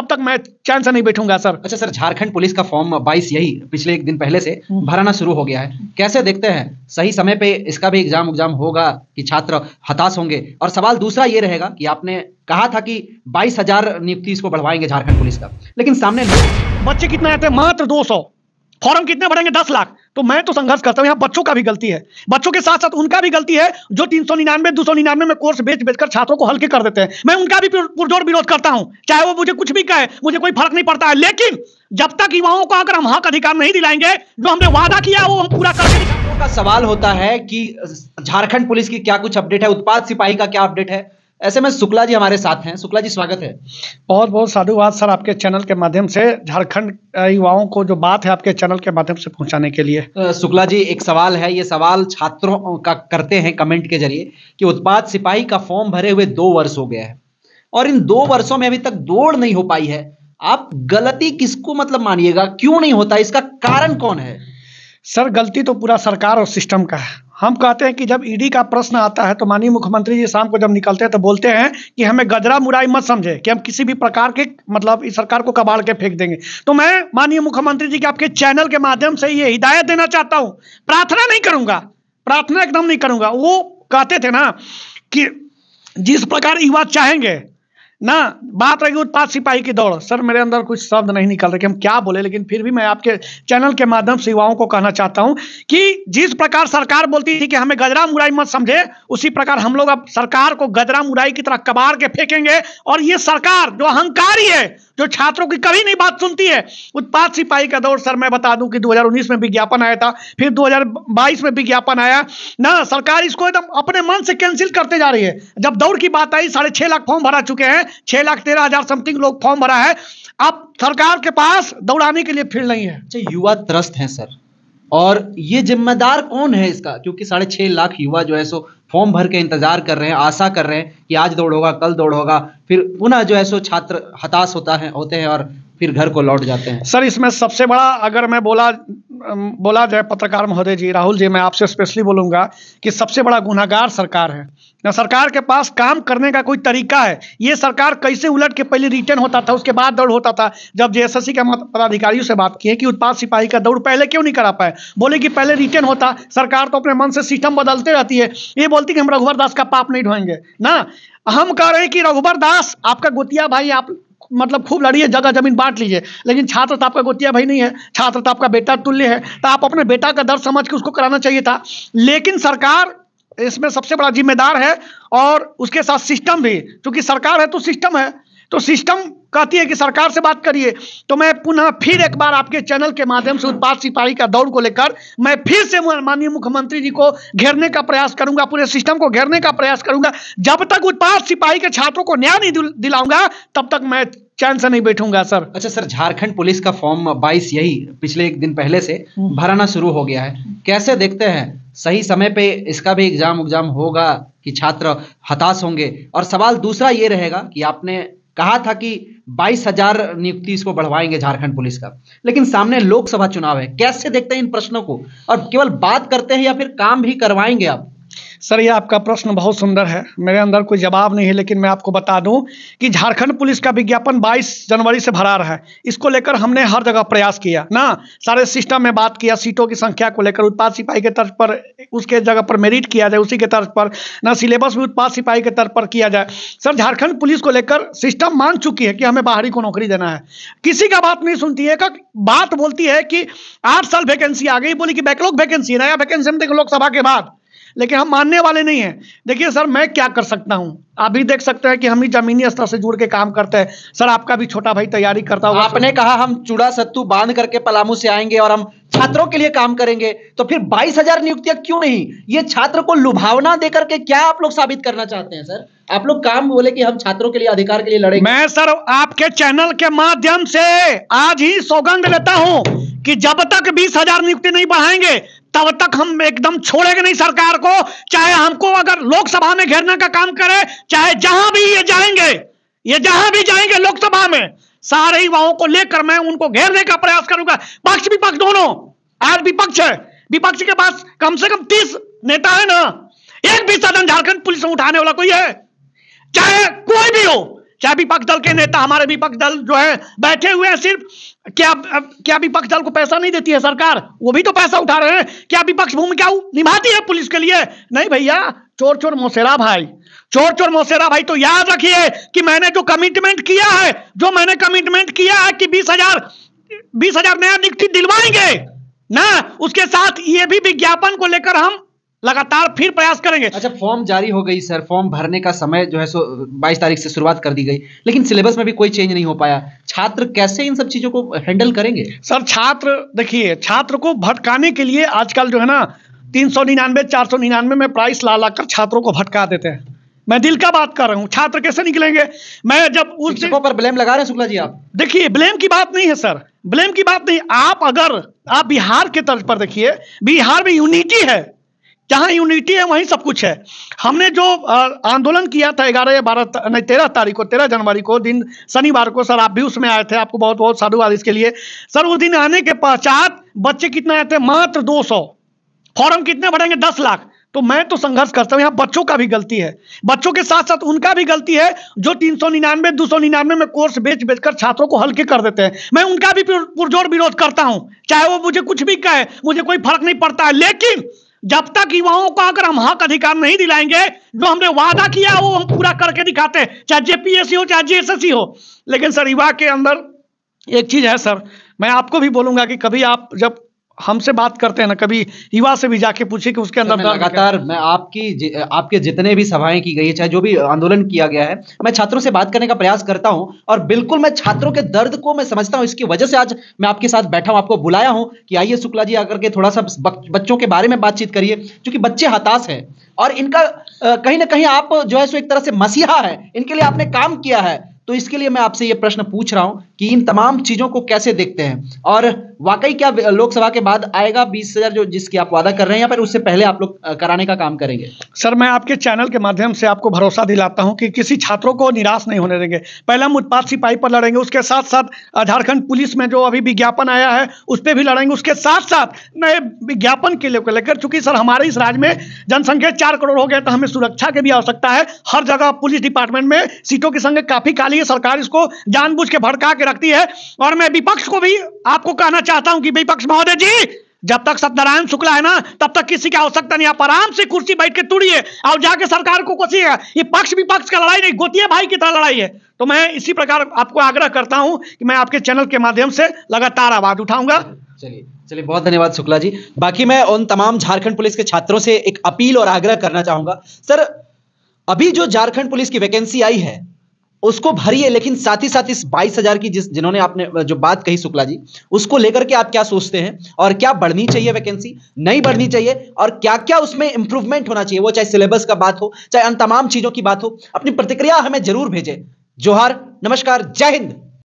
तब तक मैं चैन से नहीं बैठूंगा सर अच्छा सर झारखंड पुलिस का फॉर्म बाईस यही पिछले एक दिन पहले से हम्म। भराना शुरू हो गया है कैसे देखते हैं सही समय पे इसका भी एग्जाम उग्जाम होगा कि छात्र हताश होंगे और सवाल दूसरा ये रहेगा कि आपने कहा था कि बाईस हजार नियुक्ति इसको बढ़वाएंगे झारखंड पुलिस का लेकिन सामने बच्चे कितने आते हैं मात्र दो सौ फॉर्म कितने भरेंगे दस लाख तो मैं तो संघर्ष करता हूँ यहाँ बच्चों का भी गलती है बच्चों के साथ साथ उनका भी गलती है जो तीन सौ निन्यानवे दो सौ निन्यानवे में कोर्स बेच बेचकर छात्रों को हल्के कर देते हैं मैं उनका भी पुरजोर विरोध करता हूँ चाहे वो मुझे कुछ भी कहे मुझे कोई फर्क नहीं पड़ता है लेकिन जब तक युवाओं को अगर हम हक अधिकार नहीं दिलाएंगे जो हमने वादा किया वो हम पूरा करेंगे का सवाल होता है कि झारखंड पुलिस की क्या कुछ अपडेट है उत्पाद सिपाही का क्या अपडेट है ऐसे में शुक्ला जी हमारे साथ हैं शुक्ला जी स्वागत है बहुत बहुत साधुवाद सर आपके चैनल के माध्यम से झारखंड युवाओं को जो बात है आपके चैनल के माध्यम से पहुंचाने के लिए शुक्ला जी एक सवाल है ये सवाल छात्रों का करते हैं कमेंट के जरिए कि उत्पाद सिपाही का फॉर्म भरे हुए दो वर्ष हो गया है और इन दो वर्षों में अभी तक दौड़ नहीं हो पाई है आप गलती किसको मतलब मानिएगा क्यों नहीं होता इसका कारण कौन है सर गलती तो पूरा सरकार और सिस्टम का है हम कहते हैं कि जब ईडी का प्रश्न आता है तो माननीय मुख्यमंत्री जी शाम को जब निकलते हैं तो बोलते हैं कि हमें गजरा मुराई मत समझे कि हम किसी भी प्रकार के मतलब इस सरकार को कबाड़ के फेंक देंगे तो मैं माननीय मुख्यमंत्री जी के आपके चैनल के माध्यम से ये हिदायत देना चाहता हूं प्रार्थना नहीं करूंगा प्रार्थना एकदम नहीं करूंगा वो कहते थे ना कि जिस प्रकार युवा चाहेंगे ना बात रही उत्पाद सिपाही की दौड़ सर मेरे अंदर कुछ शब्द नहीं निकल रहे कि हम क्या बोले लेकिन फिर भी मैं आपके चैनल के माध्यम से युवाओं को कहना चाहता हूं कि जिस प्रकार सरकार बोलती थी कि हमें गजरा मुराई मत समझे उसी प्रकार हम लोग अब सरकार को गजरा मुराई की तरह कबार के फेंकेंगे और ये सरकार जो अहंकारी है जो छात्रों की कभी नहीं बात सुनती है उत्पाद सिपाही का दौर सर मैं बता दूं कि 2019 में विज्ञापन आया था फिर 2022 में विज्ञापन आया ना सरकार इसको एकदम अपने मन से कैंसिल करते जा रही है जब दौड़ की बात आई साढ़े छह लाख फॉर्म भरा चुके हैं छह लाख तेरह हज़ार समथिंग लोग फॉर्म भरा है अब सरकार के पास दौड़ाने के लिए फील्ड नहीं है अच्छा, युवा त्रस्त है सर और ये जिम्मेदार कौन है इसका क्योंकि साढ़े छह लाख युवा जो है सो फॉर्म भर के इंतजार कर रहे हैं आशा कर रहे हैं कि आज दौड़ होगा कल दौड़ होगा फिर पुनः जो है सो छात्र हताश होता है होते हैं और फिर घर को लौट जाते हैं सर इसमें सबसे बड़ा अगर मैं बोला बोला जाए पत्रकार महोदय जी राहुल जी मैं आपसे स्पेशली बोलूंगा कि सबसे बड़ा गुनागार सरकार है ना सरकार के पास काम करने का कोई तरीका है ये सरकार कैसे उलट के पहले रिटर्न होता था उसके बाद दौड़ होता था जब जे के पदाधिकारियों से बात की कि उत्पाद सिपाही का दौड़ पहले क्यों नहीं करा पाए बोले कि पहले रिटर्न होता सरकार तो अपने मन से सिस्टम बदलते रहती है ये बोलती कि हम रघुवर दास का पाप नहीं ढोएंगे ना हम कह रहे हैं कि रघुवर दास आपका गोतिया भाई आप मतलब खूब लड़िए जगह जमीन बांट लीजिए लेकिन छात्र तो आपका गोतिया भाई नहीं है छात्र तो आपका बेटा तुल्य है तो आप अपने बेटा का दर्द समझ के उसको कराना चाहिए था लेकिन सरकार इसमें सबसे बड़ा जिम्मेदार है और उसके साथ सिस्टम भी क्योंकि सरकार है तो सिस्टम है तो सिस्टम कहती है कि सरकार से बात करिए तो मैं पुनः फिर एक बार आपके चैनल के माध्यम से उत्पाद सिपाही का दौड़ को लेकर मैं फिर से माननीय मुख्यमंत्री जी को घेरने का प्रयास करूंगा पूरे सिस्टम को घेरने का प्रयास करूंगा जब तक उत्पाद सिपाही के छात्रों को न्याय नहीं दिलाऊंगा तब तक मैं चैन से नहीं बैठूंगा सर अच्छा सर झारखंड पुलिस का फॉर्म बाईस यही पिछले एक दिन पहले से हम्म। भराना शुरू हो गया है कैसे देखते हैं सही समय पे इसका भी एग्जाम उग्जाम होगा कि छात्र हताश होंगे और सवाल दूसरा ये रहेगा कि आपने कहा था कि बाईस हजार नियुक्ति इसको बढ़वाएंगे झारखंड पुलिस का लेकिन सामने लोकसभा चुनाव है कैसे देखते हैं इन प्रश्नों को और केवल बात करते हैं या फिर काम भी करवाएंगे आप सर ये आपका प्रश्न बहुत सुंदर है मेरे अंदर कोई जवाब नहीं है लेकिन मैं आपको बता दूं कि झारखंड पुलिस का विज्ञापन 22 जनवरी से भरा रहा है इसको लेकर हमने हर जगह प्रयास किया ना सारे सिस्टम में बात किया सीटों की संख्या को लेकर उत्पाद सिपाही के तर्ज पर उसके जगह पर मेरिट किया जाए उसी के तर्ज पर ना सिलेबस भी उत्पाद सिपाही के तर्ज पर किया जाए सर झारखंड पुलिस को लेकर सिस्टम मान चुकी है कि हमें बाहरी को नौकरी देना है किसी का बात नहीं सुनती है बात बोलती है कि आठ साल वैकेंसी आ गई बोली कि बैकलॉग वैकेंसी नया वैकेंसी हम लोकसभा के बाद लेकिन हम मानने वाले नहीं हैं देखिए सर मैं क्या कर सकता हूं आप भी देख सकते हैं कि हम ही जमीनी स्तर से जुड़ के काम करते हैं सर आपका भी छोटा भाई तैयारी करता हूँ आपने कहा हम चूड़ा सत्तू बांध करके पलामू से आएंगे और हम छात्रों के लिए काम करेंगे तो फिर बाईस हजार नियुक्तियां क्यों नहीं ये छात्र को लुभावना देकर के क्या आप लोग साबित करना चाहते हैं सर आप लोग काम बोले कि हम छात्रों के लिए अधिकार के लिए लड़ेंगे मैं सर आपके चैनल के माध्यम से आज ही सौगंध लेता हूँ कि जब तक बीस हजार नियुक्ति नहीं बढ़ाएंगे तब तक हम एकदम छोड़ेंगे नहीं सरकार को चाहे हमको अगर लोकसभा में घेरने का काम करे चाहे जहां भी ये जाएंगे ये जहां भी जाएंगे लोकसभा में सारे युवाओं को लेकर मैं उनको घेरने का प्रयास करूंगा पक्ष विपक्ष दोनों आज विपक्ष है विपक्ष के पास कम से कम तीस नेता है ना एक भी सदन झारखंड पुलिस उठाने वाला कोई है चाहे कोई भी हो क्या विपक्ष दल के नेता हमारे विपक्ष दल जो है बैठे हुए हैं सिर्फ क्या क्या विपक्ष दल को पैसा नहीं देती है सरकार वो भी तो पैसा उठा रहे हैं क्या विपक्ष भूमिका निभाती है पुलिस के लिए नहीं भैया चोर चोर मोसेरा भाई चोर चोर मोसेरा भाई तो याद रखिए कि मैंने जो कमिटमेंट किया है जो मैंने कमिटमेंट किया है कि बीस हजार बीस हजार नया नियुक्ति दिलवाएंगे ना उसके साथ ये भी विज्ञापन को लेकर हम लगातार फिर प्रयास करेंगे अच्छा फॉर्म जारी हो गई सर फॉर्म भरने का समय जो है सो 22 तारीख से शुरुआत कर दी गई लेकिन सिलेबस में भी कोई चेंज नहीं हो पाया छात्र कैसे इन सब चीजों को हैंडल करेंगे सर छात्र देखिए छात्र को भटकाने के लिए आजकल जो है ना तीन सौ निन्यानवे चार सौ निन्यानवे में प्राइस ला ला कर छात्रों को भटका देते हैं मैं दिल का बात कर रहा हूँ छात्र कैसे निकलेंगे मैं जब उस पर ब्लेम लगा रहे हैं शुक्ला जी आप देखिए ब्लेम की बात नहीं है सर ब्लेम की बात नहीं आप अगर आप बिहार के तर्ज पर देखिए बिहार में यूनिटी है जहां यूनिटी है वहीं सब कुछ है हमने जो आंदोलन किया था ग्यारह या बारह नहीं तेरह तारीख को तेरह जनवरी को दिन शनिवार को सर आप भी उसमें आए थे आपको बहुत बहुत साधुवाद इसके लिए सर उस दिन आने के पश्चात बच्चे कितने आए थे मात्र दो सौ फॉर्म कितने बढ़ेंगे दस लाख तो मैं तो संघर्ष करता हूं यहाँ बच्चों का भी गलती है बच्चों के साथ साथ उनका भी गलती है जो तीन सौ निन्यानवे दो सौ निन्यानवे में कोर्स बेच बेचकर छात्रों को हल्के कर देते हैं मैं उनका भी पुरजोर विरोध करता हूँ चाहे वो मुझे कुछ भी कहे मुझे कोई फर्क नहीं पड़ता है लेकिन जब तक युवाओं को अगर हम हक अधिकार नहीं दिलाएंगे जो हमने वादा किया वो हम पूरा करके दिखाते हैं चाहे जेपीएससी हो चाहे जेएसएससी हो लेकिन सर युवा के अंदर एक चीज है सर मैं आपको भी बोलूंगा कि कभी आप जब हमसे बात करते हैं ना कभी युवा से भी जाके पूछे कि उसके अंदर लगातार मैं आपकी आपके जितने भी सभाएं की गई है चाहे जो भी आंदोलन किया गया है मैं छात्रों से बात करने का प्रयास करता हूं और बिल्कुल मैं छात्रों के दर्द को मैं समझता हूं इसकी वजह से आज मैं आपके साथ बैठा हूं आपको बुलाया हूं कि आइए शुक्ला जी आकर के थोड़ा सा बच्चों के बारे में बातचीत करिए क्योंकि बच्चे हताश है और इनका कहीं ना कहीं आप जो है सो एक तरह से मसीहा है इनके लिए आपने काम किया है तो इसके लिए मैं आपसे ये प्रश्न पूछ रहा हूं कि इन तमाम चीजों को कैसे देखते हैं और वाकई क्या लोकसभा के बाद आएगा बीस हजार जो जिसकी आप वादा कर रहे हैं या फिर उससे पहले आप लोग कराने का काम करेंगे सर मैं आपके चैनल के माध्यम से आपको भरोसा दिलाता हूं कि किसी छात्रों को निराश नहीं होने देंगे पहले हम उत्पाद सिपाही पर लड़ेंगे उसके साथ साथ झारखंड पुलिस में जो अभी विज्ञापन आया है उस पर भी लड़ेंगे उसके साथ साथ नए विज्ञापन के लिए लेकर चूंकि सर हमारे इस राज्य में जनसंख्या चार करोड़ हो गया तो हमें सुरक्षा की भी आवश्यकता है हर जगह पुलिस डिपार्टमेंट में सीटों की संख्या काफी काली है सरकार इसको जानबूझ के भड़का के रखती है और मैं विपक्ष को भी आपको कहना चाहता हूं कि विपक्ष महोदय जी जब तक सत्यनारायण शुक्ला है ना तब तक किसी की आवश्यकता नहीं आप आराम से कुर्सी बैठ के तुड़िए और जाके सरकार को कोसिएगा ये पक्ष विपक्ष का लड़ाई नहीं गोतिया भाई की तरह लड़ाई है तो मैं इसी प्रकार आपको आग्रह करता हूं कि मैं आपके चैनल के माध्यम से लगातार आवाज उठाऊंगा चलिए चलिए बहुत धन्यवाद शुक्ला जी बाकी मैं उन तमाम झारखंड पुलिस के छात्रों से एक अपील और आग्रह करना चाहूंगा सर अभी जो झारखंड पुलिस की वैकेंसी आई है उसको भरिए लेकिन साथ ही साथ इस बाईस हजार की जिस जिन्होंने आपने जो बात कही शुक्ला जी उसको लेकर के आप क्या सोचते हैं और क्या बढ़नी चाहिए वैकेंसी नहीं बढ़नी चाहिए और क्या क्या उसमें इंप्रूवमेंट होना चाहिए वो चाहे सिलेबस का बात हो चाहे अन तमाम चीजों की बात हो अपनी प्रतिक्रिया हमें जरूर भेजें जोहार नमस्कार जय हिंद